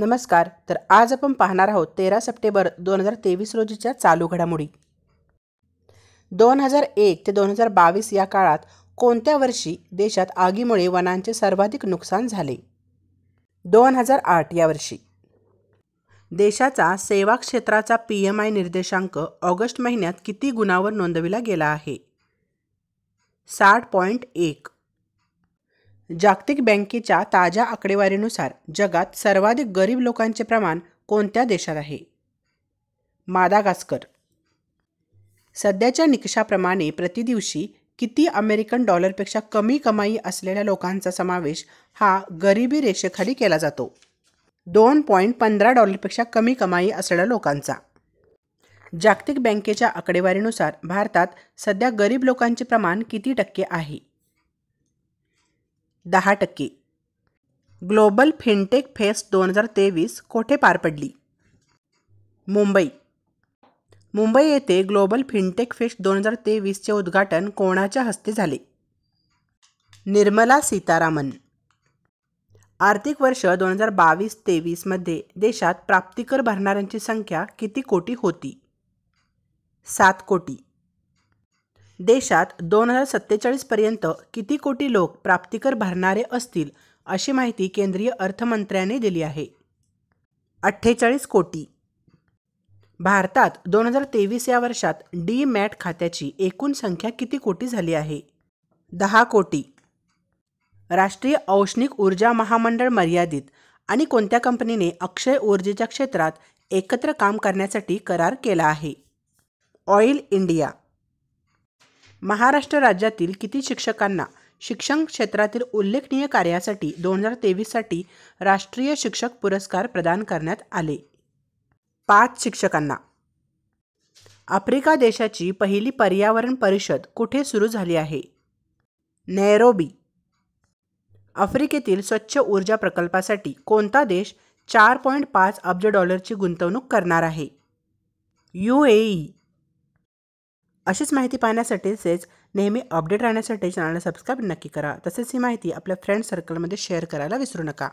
नमस्कार तर आज आपण पाहणार आहोत तेरा सप्टेंबर दोन हजार तेवीस रोजीच्या चालू घडामोडी दोन हजार एक ते दोन हजार बावीस या काळात कोणत्या वर्षी देशात आगीमुळे वनांचे सर्वाधिक नुकसान झाले दोन हजार आठ या वर्षी देशाचा सेवा क्षेत्राचा पी एम आय निर्देशांक ऑगस्ट महिन्यात किती गुणावर नोंदविला गेला आहे साठ पॉईंट एक जागतिक बँकेच्या ताज्या आकडेवारीनुसार जगात सर्वाधिक गरीब लोकांचे प्रमाण कोणत्या देशात आहे मादागास्कर सध्याच्या निकषाप्रमाणे प्रतिदिवशी किती अमेरिकन डॉलरपेक्षा कमी कमाई असलेल्या लोकांचा समावेश हा गरिबी रेषेखाली केला जातो दोन पॉईंट पंधरा डॉलरपेक्षा कमी कमाई असलेल्या लोकांचा जागतिक बँकेच्या आकडेवारीनुसार भारतात सध्या गरीब लोकांचे प्रमाण किती टक्के आहे दहा टक्के ग्लोबल फिनटेक फेस्ट दोन हजार तेवीस कोठे पार पडली मुंबई मुंबई येथे ग्लोबल फिनटेक फेस्ट दोन हजार तेवीसचे उद्घाटन कोणाच्या हस्ते झाले निर्मला सीतारामन आर्थिक वर्ष दोन हजार बावीस तेवीसमध्ये देशात प्राप्तिकर भरणाऱ्यांची संख्या किती कोटी होती सात कोटी देशात दोन हजार सत्तेचाळीसपर्यंत किती कोटी लोक प्राप्तिकर भरणारे असतील अशी माहिती केंद्रीय अर्थमंत्र्याने दिली आहे अठ्ठेचाळीस कोटी भारतात दोन हजार तेवीस या वर्षात डी मॅट खात्याची एकूण संख्या किती कोटी झाली आहे दहा कोटी राष्ट्रीय औष्णिक ऊर्जा महामंडळ मर्यादित आणि कोणत्या कंपनीने अक्षय ऊर्जेच्या क्षेत्रात एकत्र काम करण्यासाठी करार केला आहे ऑइल इंडिया महाराष्ट्र राज्यातील किती शिक्षकांना शिक्षण क्षेत्रातील उल्लेखनीय कार्यासाठी दोन हजार तेवीससाठी राष्ट्रीय शिक्षक पुरस्कार प्रदान करण्यात आले पाच शिक्षकांना आफ्रिका देशाची पहिली पर्यावरण परिषद कुठे सुरू झाली आहे नैरोबी आफ्रिकेतील स्वच्छ ऊर्जा प्रकल्पासाठी कोणता देश चार पॉईंट पाच अब्ज डॉलरची गुंतवणूक करणार आहे यू ए ई अशीच माहिती पाहण्यासाठी तसेच नेहमी अपडेट राहण्यासाठी चॅनलला सबस्क्राईब नक्की करा तसेच ही माहिती आपल्या फ्रेंड सर्कलमध्ये शेअर करायला विसरू नका